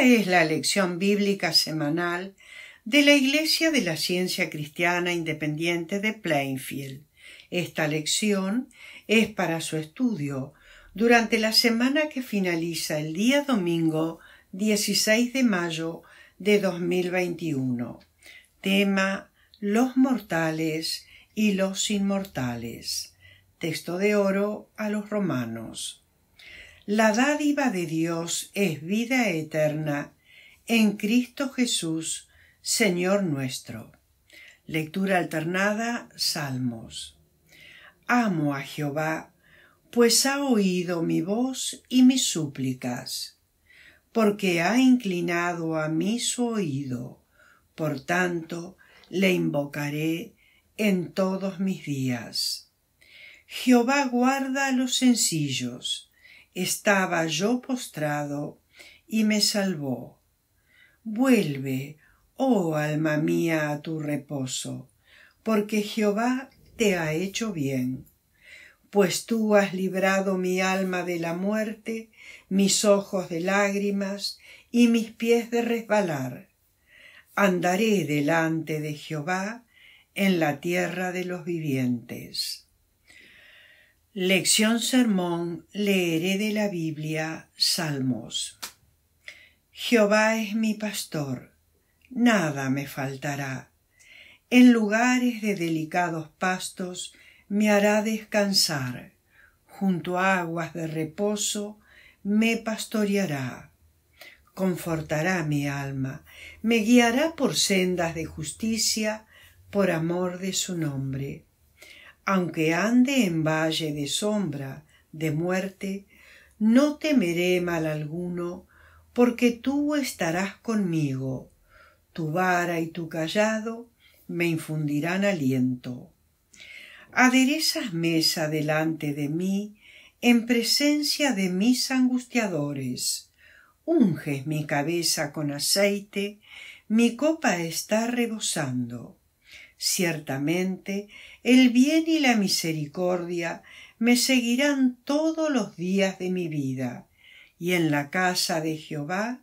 Esta es la lección bíblica semanal de la Iglesia de la Ciencia Cristiana Independiente de Plainfield. Esta lección es para su estudio durante la semana que finaliza el día domingo 16 de mayo de 2021. Tema Los mortales y los inmortales. Texto de oro a los romanos. La dádiva de Dios es vida eterna en Cristo Jesús, Señor nuestro. Lectura alternada, Salmos. Amo a Jehová, pues ha oído mi voz y mis súplicas, porque ha inclinado a mí su oído, por tanto le invocaré en todos mis días. Jehová guarda a los sencillos, estaba yo postrado y me salvó. Vuelve, oh alma mía, a tu reposo, porque Jehová te ha hecho bien. Pues tú has librado mi alma de la muerte, mis ojos de lágrimas y mis pies de resbalar. Andaré delante de Jehová en la tierra de los vivientes. Lección Sermón leeré de la Biblia Salmos. Jehová es mi pastor, nada me faltará. En lugares de delicados pastos me hará descansar, junto a aguas de reposo me pastoreará. Confortará mi alma, me guiará por sendas de justicia, por amor de su nombre aunque ande en valle de sombra, de muerte, no temeré mal alguno, porque tú estarás conmigo, tu vara y tu callado me infundirán aliento. Aderezas mesa delante de mí, en presencia de mis angustiadores. Unges mi cabeza con aceite, mi copa está rebosando. Ciertamente, el bien y la misericordia me seguirán todos los días de mi vida, y en la casa de Jehová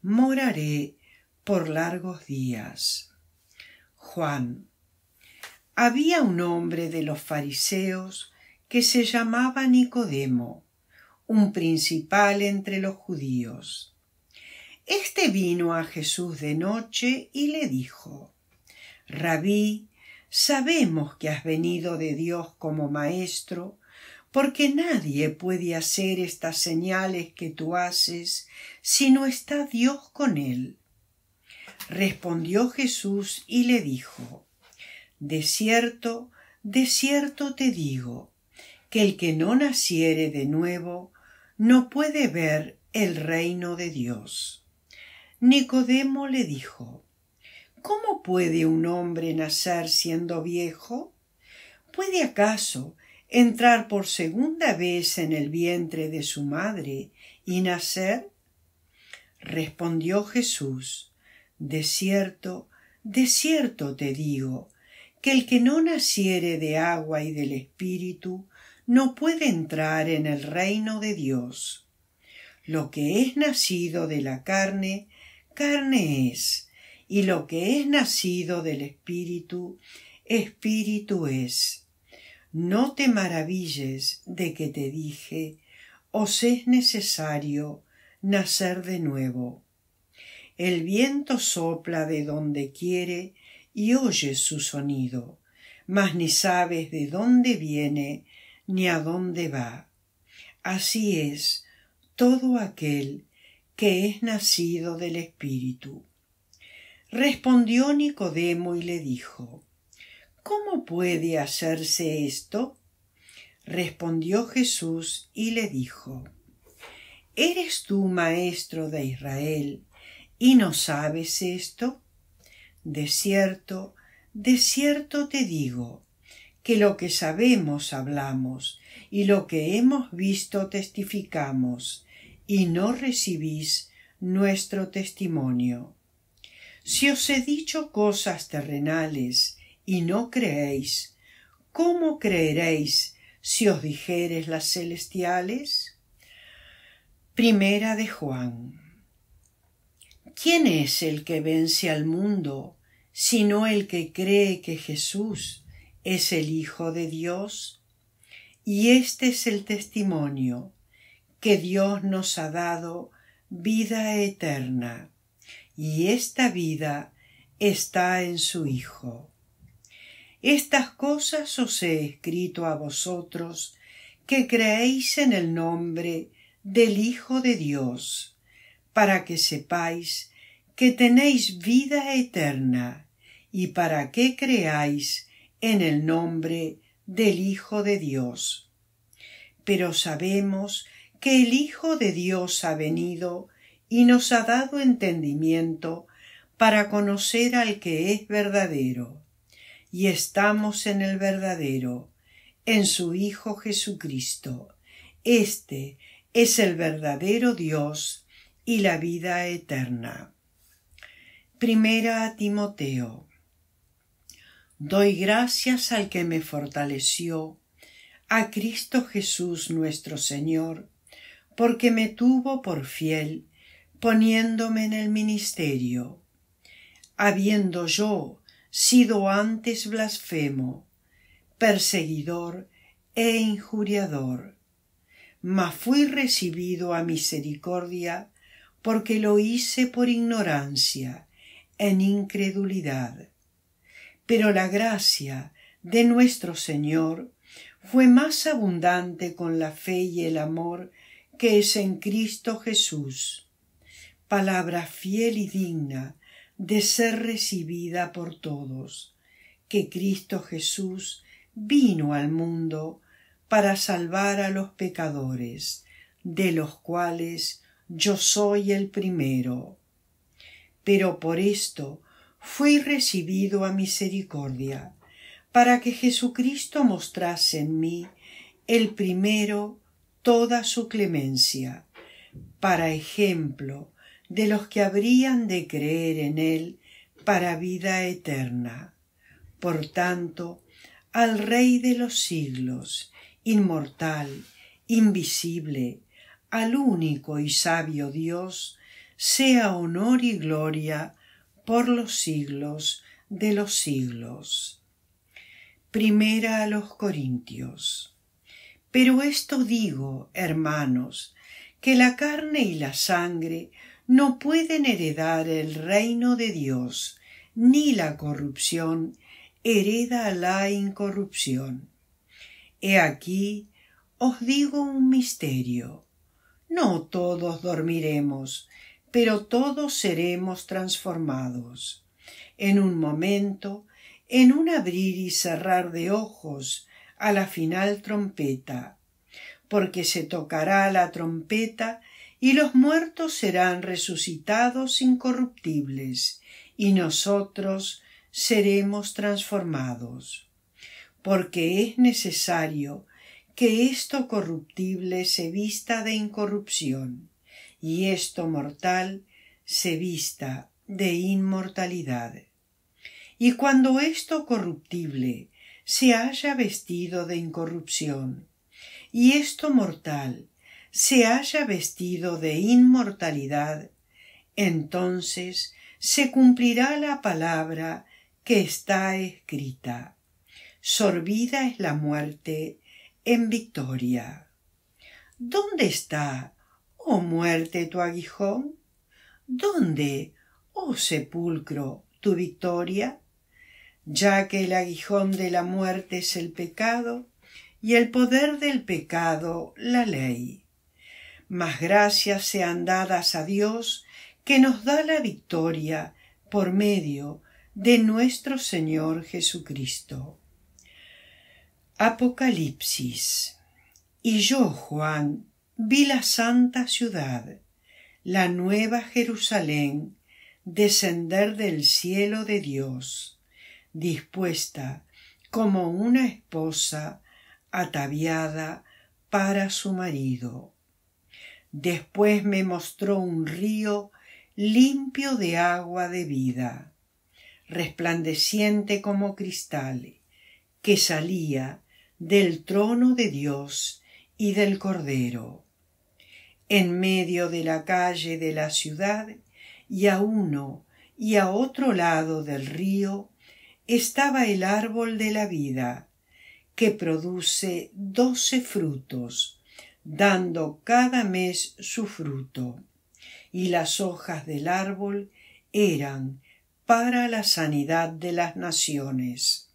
moraré por largos días. Juan. Había un hombre de los fariseos que se llamaba Nicodemo, un principal entre los judíos. Este vino a Jesús de noche y le dijo Rabí, sabemos que has venido de Dios como Maestro, porque nadie puede hacer estas señales que tú haces si no está Dios con él. Respondió Jesús y le dijo, De cierto, de cierto te digo, que el que no naciere de nuevo no puede ver el reino de Dios. Nicodemo le dijo, ¿Cómo puede un hombre nacer siendo viejo? ¿Puede acaso entrar por segunda vez en el vientre de su madre y nacer? Respondió Jesús, De cierto, de cierto te digo, que el que no naciere de agua y del Espíritu no puede entrar en el reino de Dios. Lo que es nacido de la carne, carne es, y lo que es nacido del Espíritu, Espíritu es. No te maravilles de que te dije, os es necesario nacer de nuevo. El viento sopla de donde quiere y oyes su sonido, mas ni sabes de dónde viene ni a dónde va. Así es todo aquel que es nacido del Espíritu. Respondió Nicodemo y le dijo ¿Cómo puede hacerse esto? Respondió Jesús y le dijo ¿Eres tú maestro de Israel y no sabes esto? De cierto, de cierto te digo, que lo que sabemos hablamos, y lo que hemos visto testificamos, y no recibís nuestro testimonio. Si os he dicho cosas terrenales y no creéis, ¿cómo creeréis si os dijeres las celestiales? Primera de Juan. ¿Quién es el que vence al mundo, sino el que cree que Jesús es el Hijo de Dios? Y este es el testimonio que Dios nos ha dado vida eterna y esta vida está en su Hijo. Estas cosas os he escrito a vosotros que creéis en el nombre del Hijo de Dios, para que sepáis que tenéis vida eterna y para que creáis en el nombre del Hijo de Dios. Pero sabemos que el Hijo de Dios ha venido y nos ha dado entendimiento para conocer al que es verdadero. Y estamos en el verdadero, en su Hijo Jesucristo. Este es el verdadero Dios y la vida eterna. Primera a Timoteo. Doy gracias al que me fortaleció, a Cristo Jesús nuestro Señor, porque me tuvo por fiel poniéndome en el ministerio, habiendo yo sido antes blasfemo, perseguidor e injuriador, mas fui recibido a misericordia porque lo hice por ignorancia, en incredulidad. Pero la gracia de nuestro Señor fue más abundante con la fe y el amor que es en Cristo Jesús palabra fiel y digna de ser recibida por todos, que Cristo Jesús vino al mundo para salvar a los pecadores, de los cuales yo soy el primero. Pero por esto fui recibido a misericordia, para que Jesucristo mostrase en mí el primero toda su clemencia, para ejemplo de los que habrían de creer en él para vida eterna. Por tanto, al Rey de los siglos, inmortal, invisible, al único y sabio Dios, sea honor y gloria por los siglos de los siglos. Primera a los Corintios. Pero esto digo, hermanos, que la carne y la sangre no pueden heredar el reino de Dios, ni la corrupción hereda la incorrupción. He aquí, os digo un misterio. No todos dormiremos, pero todos seremos transformados. En un momento, en un abrir y cerrar de ojos, a la final trompeta, porque se tocará la trompeta y los muertos serán resucitados incorruptibles, y nosotros seremos transformados. Porque es necesario que esto corruptible se vista de incorrupción, y esto mortal se vista de inmortalidad. Y cuando esto corruptible se haya vestido de incorrupción, y esto mortal se haya vestido de inmortalidad, entonces se cumplirá la palabra que está escrita. Sorbida es la muerte en victoria. ¿Dónde está, oh muerte, tu aguijón? ¿Dónde, oh sepulcro, tu victoria? Ya que el aguijón de la muerte es el pecado, y el poder del pecado la ley. Mas gracias sean dadas a Dios que nos da la victoria por medio de nuestro Señor Jesucristo. Apocalipsis. Y yo, Juan, vi la santa ciudad, la nueva Jerusalén, descender del cielo de Dios, dispuesta como una esposa ataviada para su marido. Después me mostró un río limpio de agua de vida, resplandeciente como cristal, que salía del trono de Dios y del Cordero. En medio de la calle de la ciudad y a uno y a otro lado del río estaba el árbol de la vida, que produce doce frutos, dando cada mes su fruto. Y las hojas del árbol eran para la sanidad de las naciones.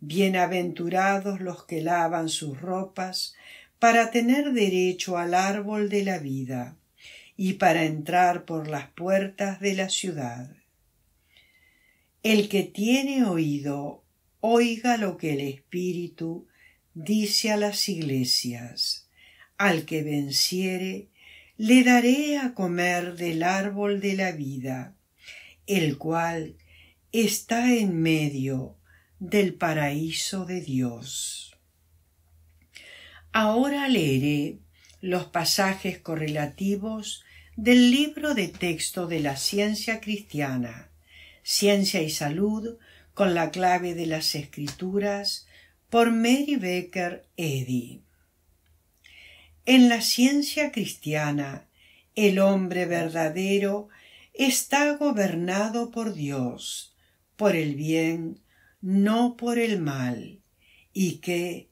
Bienaventurados los que lavan sus ropas, para tener derecho al árbol de la vida y para entrar por las puertas de la ciudad. El que tiene oído, oiga lo que el Espíritu dice a las iglesias. Al que venciere, le daré a comer del árbol de la vida, el cual está en medio del paraíso de Dios. Ahora leeré los pasajes correlativos del libro de texto de la ciencia cristiana, Ciencia y Salud con la clave de las Escrituras, por Mary Becker Eddy. En la ciencia cristiana, el hombre verdadero está gobernado por Dios, por el bien, no por el mal, y que,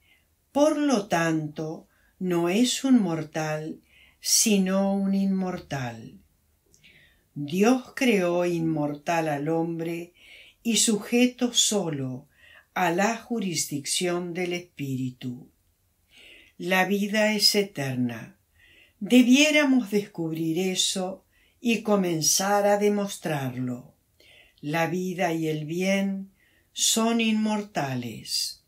por lo tanto, no es un mortal, sino un inmortal. Dios creó inmortal al hombre y sujeto solo a la jurisdicción del Espíritu. La vida es eterna. Debiéramos descubrir eso y comenzar a demostrarlo. La vida y el bien son inmortales.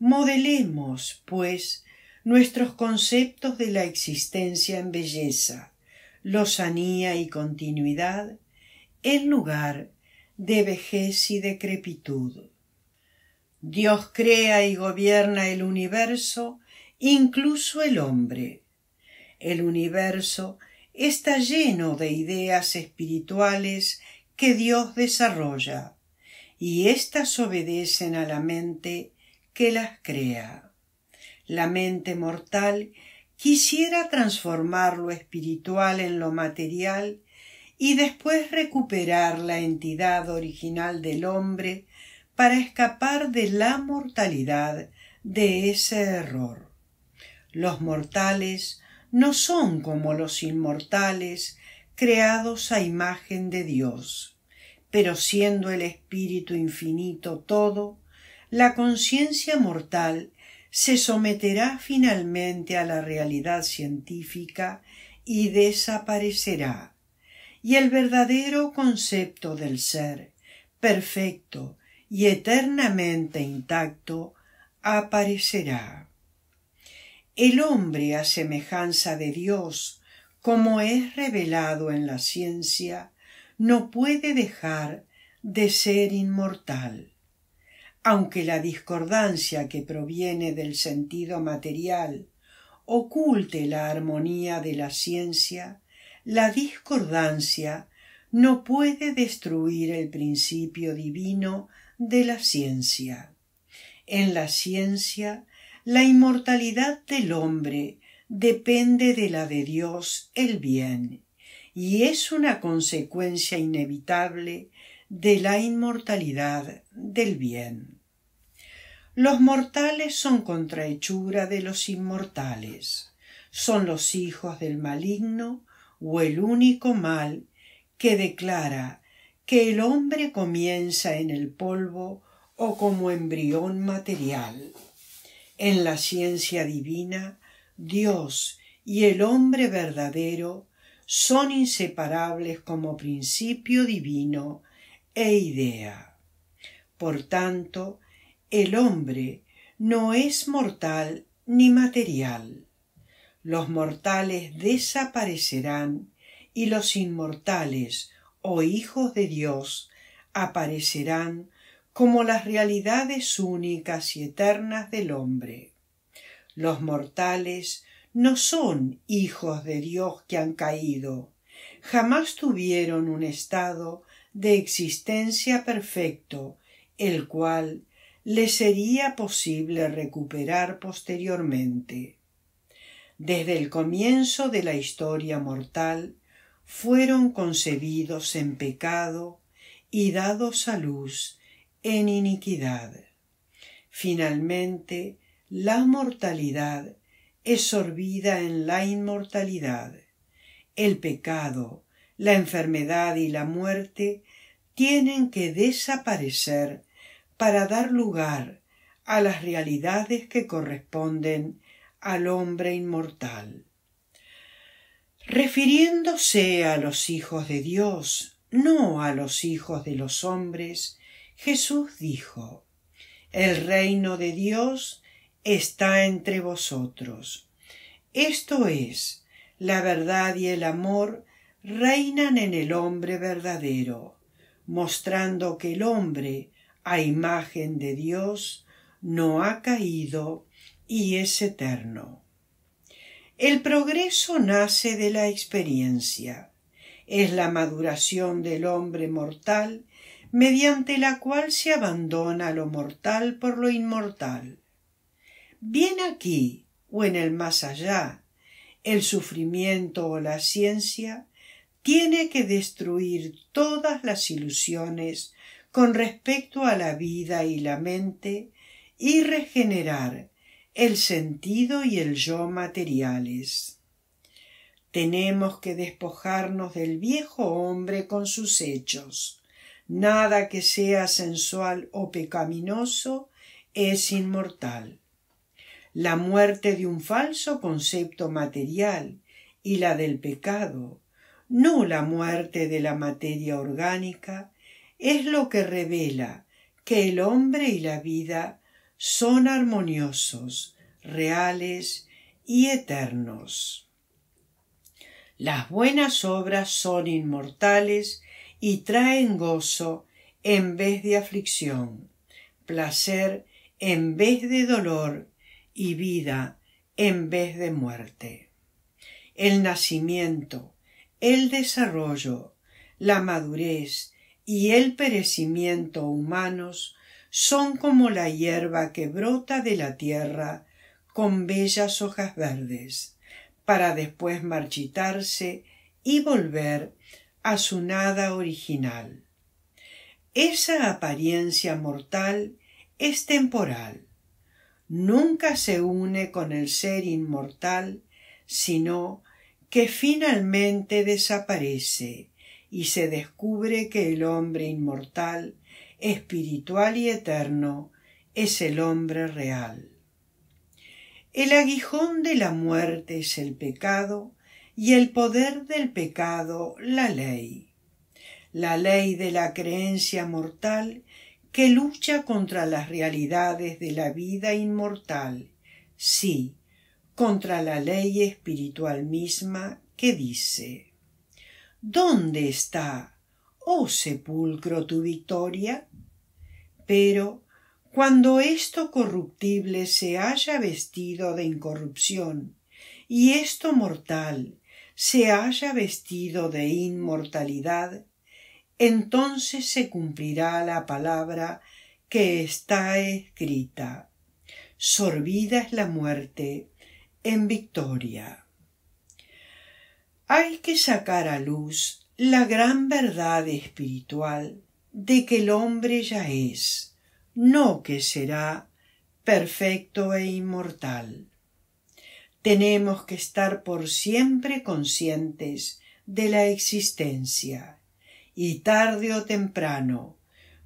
Modelemos, pues, nuestros conceptos de la existencia en belleza, lozanía y continuidad, en lugar de vejez y decrepitud. Dios crea y gobierna el universo incluso el hombre. El universo está lleno de ideas espirituales que Dios desarrolla, y éstas obedecen a la mente que las crea. La mente mortal quisiera transformar lo espiritual en lo material y después recuperar la entidad original del hombre para escapar de la mortalidad de ese error. Los mortales no son como los inmortales, creados a imagen de Dios. Pero siendo el Espíritu infinito todo, la conciencia mortal se someterá finalmente a la realidad científica y desaparecerá. Y el verdadero concepto del ser, perfecto y eternamente intacto, aparecerá. El hombre a semejanza de Dios, como es revelado en la ciencia, no puede dejar de ser inmortal. Aunque la discordancia que proviene del sentido material oculte la armonía de la ciencia, la discordancia no puede destruir el principio divino de la ciencia. En la ciencia la inmortalidad del hombre depende de la de Dios el bien, y es una consecuencia inevitable de la inmortalidad del bien. Los mortales son contrahechura de los inmortales, son los hijos del maligno o el único mal que declara que el hombre comienza en el polvo o como embrión material. En la ciencia divina, Dios y el hombre verdadero son inseparables como principio divino e idea. Por tanto, el hombre no es mortal ni material. Los mortales desaparecerán y los inmortales o hijos de Dios aparecerán como las realidades únicas y eternas del hombre. Los mortales no son hijos de Dios que han caído, jamás tuvieron un estado de existencia perfecto, el cual le sería posible recuperar posteriormente. Desde el comienzo de la historia mortal fueron concebidos en pecado y dados a luz en iniquidad. Finalmente, la mortalidad es sorbida en la inmortalidad. El pecado, la enfermedad y la muerte tienen que desaparecer para dar lugar a las realidades que corresponden al hombre inmortal. Refiriéndose a los hijos de Dios, no a los hijos de los hombres, Jesús dijo, El reino de Dios está entre vosotros. Esto es, la verdad y el amor reinan en el hombre verdadero, mostrando que el hombre, a imagen de Dios, no ha caído y es eterno. El progreso nace de la experiencia, es la maduración del hombre mortal mediante la cual se abandona lo mortal por lo inmortal. Bien aquí o en el más allá, el sufrimiento o la ciencia tiene que destruir todas las ilusiones con respecto a la vida y la mente y regenerar el sentido y el yo materiales. Tenemos que despojarnos del viejo hombre con sus hechos, Nada que sea sensual o pecaminoso es inmortal. La muerte de un falso concepto material y la del pecado, no la muerte de la materia orgánica, es lo que revela que el hombre y la vida son armoniosos, reales y eternos. Las buenas obras son inmortales y traen gozo en vez de aflicción, placer en vez de dolor y vida en vez de muerte. El nacimiento, el desarrollo, la madurez y el perecimiento humanos son como la hierba que brota de la tierra con bellas hojas verdes, para después marchitarse y volver a su nada original. Esa apariencia mortal es temporal. Nunca se une con el ser inmortal, sino que finalmente desaparece y se descubre que el hombre inmortal, espiritual y eterno es el hombre real. El aguijón de la muerte es el pecado y el poder del pecado, la ley. La ley de la creencia mortal que lucha contra las realidades de la vida inmortal, sí, contra la ley espiritual misma que dice ¿Dónde está, oh sepulcro, tu victoria? Pero cuando esto corruptible se haya vestido de incorrupción, y esto mortal se haya vestido de inmortalidad, entonces se cumplirá la palabra que está escrita. Sorbida es la muerte en victoria. Hay que sacar a luz la gran verdad espiritual de que el hombre ya es, no que será perfecto e inmortal tenemos que estar por siempre conscientes de la existencia y tarde o temprano,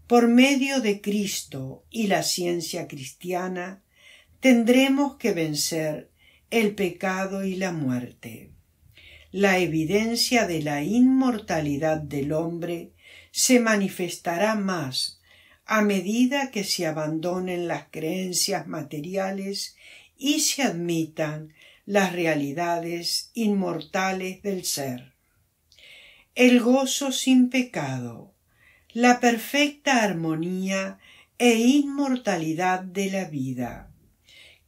por medio de Cristo y la ciencia cristiana, tendremos que vencer el pecado y la muerte. La evidencia de la inmortalidad del hombre se manifestará más a medida que se abandonen las creencias materiales y se admitan las realidades inmortales del ser. El gozo sin pecado, la perfecta armonía e inmortalidad de la vida,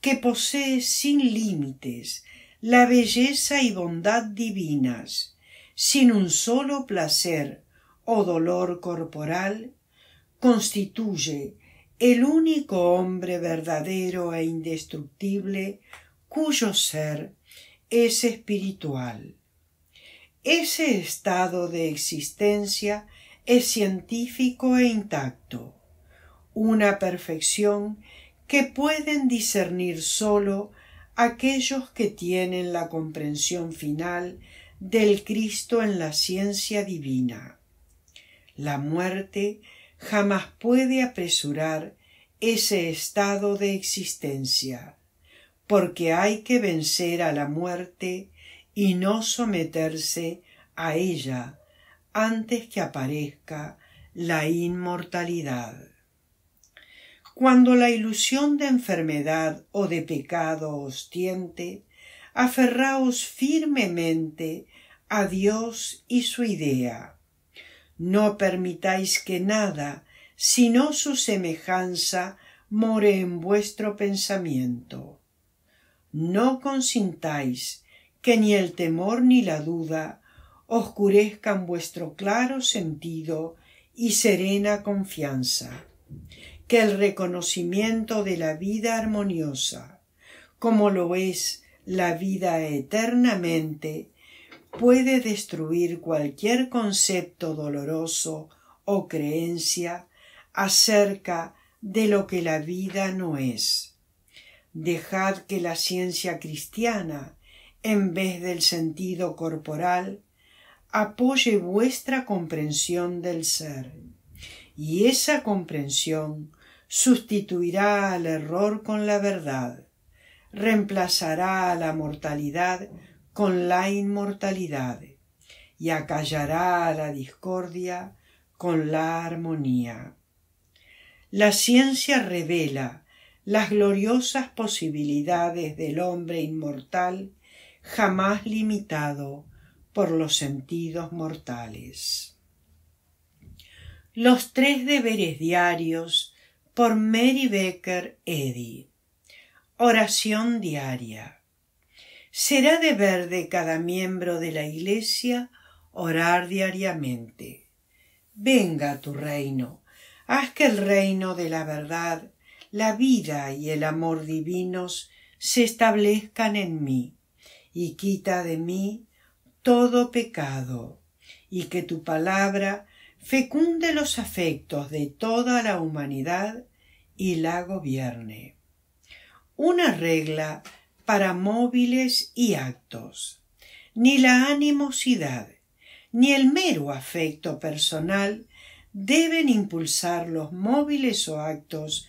que posee sin límites la belleza y bondad divinas, sin un solo placer o dolor corporal, constituye el único hombre verdadero e indestructible cuyo ser es espiritual. Ese estado de existencia es científico e intacto, una perfección que pueden discernir sólo aquellos que tienen la comprensión final del Cristo en la ciencia divina. La muerte jamás puede apresurar ese estado de existencia porque hay que vencer a la muerte y no someterse a ella antes que aparezca la inmortalidad. Cuando la ilusión de enfermedad o de pecado os tiente, aferraos firmemente a Dios y su idea. No permitáis que nada, sino su semejanza, more en vuestro pensamiento. No consintáis que ni el temor ni la duda oscurezcan vuestro claro sentido y serena confianza, que el reconocimiento de la vida armoniosa, como lo es la vida eternamente, puede destruir cualquier concepto doloroso o creencia acerca de lo que la vida no es Dejad que la ciencia cristiana, en vez del sentido corporal, apoye vuestra comprensión del ser, y esa comprensión sustituirá al error con la verdad, reemplazará a la mortalidad con la inmortalidad, y acallará a la discordia con la armonía. La ciencia revela las gloriosas posibilidades del hombre inmortal jamás limitado por los sentidos mortales. Los tres deberes diarios por Mary Becker Eddy. Oración diaria. Será deber de cada miembro de la Iglesia orar diariamente. Venga tu reino, haz que el reino de la verdad la vida y el amor divinos se establezcan en mí, y quita de mí todo pecado, y que tu palabra fecunde los afectos de toda la humanidad y la gobierne. Una regla para móviles y actos. Ni la animosidad, ni el mero afecto personal deben impulsar los móviles o actos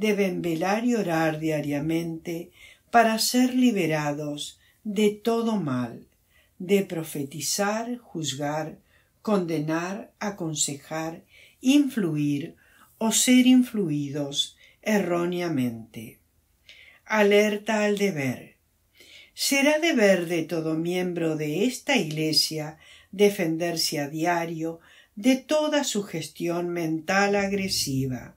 deben velar y orar diariamente para ser liberados de todo mal, de profetizar, juzgar, condenar, aconsejar, influir o ser influidos erróneamente. Alerta al deber. Será deber de todo miembro de esta Iglesia defenderse a diario de toda sugestión mental agresiva